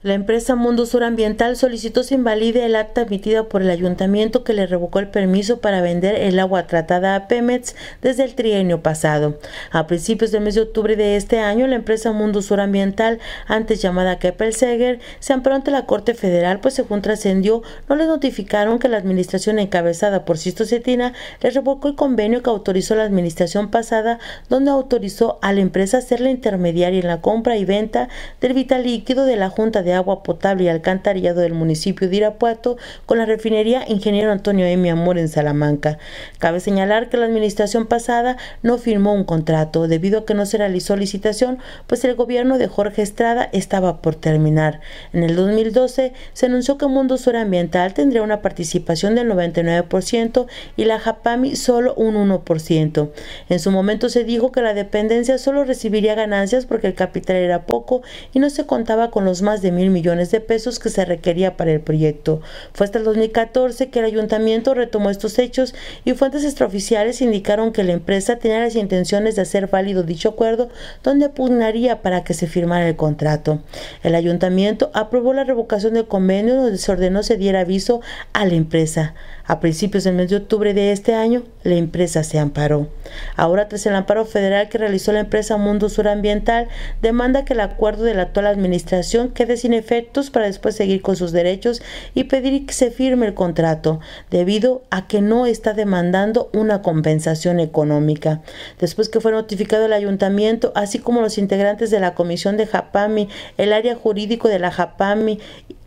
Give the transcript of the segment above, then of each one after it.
La empresa Mundo Sur Ambiental solicitó se invalide el acta emitida por el ayuntamiento que le revocó el permiso para vender el agua tratada a Pemex desde el trienio pasado. A principios del mes de octubre de este año, la empresa Mundo Sur Ambiental, antes llamada Keppel Seger, se amparó ante la Corte Federal, pues según trascendió, no le notificaron que la administración encabezada por Sisto Cetina le revocó el convenio que autorizó la administración pasada, donde autorizó a la empresa a ser la intermediaria en la compra y venta del vital líquido de la Junta de de agua potable y alcantarillado del municipio de Irapuato con la refinería Ingeniero Antonio M. Amor en Salamanca. Cabe señalar que la administración pasada no firmó un contrato debido a que no se realizó licitación, pues el gobierno de Jorge Estrada estaba por terminar. En el 2012 se anunció que Mundo Sur Ambiental tendría una participación del 99% y la Japami solo un 1%. En su momento se dijo que la dependencia solo recibiría ganancias porque el capital era poco y no se contaba con los más de mil millones de pesos que se requería para el proyecto. Fue hasta el 2014 que el ayuntamiento retomó estos hechos y fuentes extraoficiales indicaron que la empresa tenía las intenciones de hacer válido dicho acuerdo donde pugnaría para que se firmara el contrato. El ayuntamiento aprobó la revocación del convenio donde se ordenó se diera aviso a la empresa. A principios del mes de octubre de este año, la empresa se amparó. Ahora, tras el amparo federal que realizó la empresa Mundo Sur Ambiental, demanda que el acuerdo de la actual administración quede sin efectos para después seguir con sus derechos y pedir que se firme el contrato, debido a que no está demandando una compensación económica. Después que fue notificado el ayuntamiento, así como los integrantes de la comisión de Japami, el área jurídico de la Japami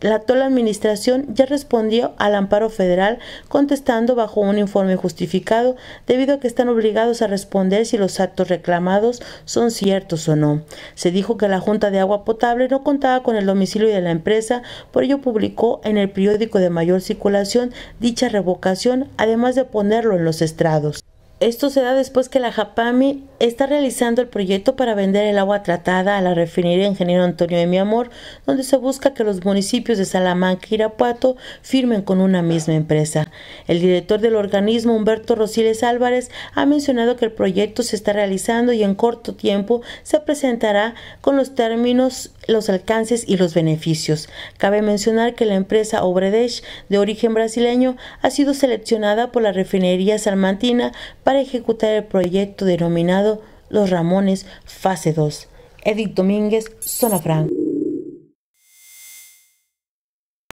la actual administración ya respondió al amparo federal contestando bajo un informe justificado debido a que están obligados a responder si los actos reclamados son ciertos o no. Se dijo que la Junta de Agua Potable no contaba con el domicilio de la empresa, por ello publicó en el periódico de mayor circulación dicha revocación, además de ponerlo en los estrados. Esto se da después que la Japami está realizando el proyecto para vender el agua tratada a la refinería Ingeniero Antonio de Mi Amor, donde se busca que los municipios de Salamanca y Irapuato firmen con una misma empresa. El director del organismo, Humberto Rosiles Álvarez, ha mencionado que el proyecto se está realizando y en corto tiempo se presentará con los términos los alcances y los beneficios. Cabe mencionar que la empresa Obredesh, de origen brasileño, ha sido seleccionada por la refinería salmantina para ejecutar el proyecto denominado Los Ramones Fase 2. Edith Domínguez, Zona Franca.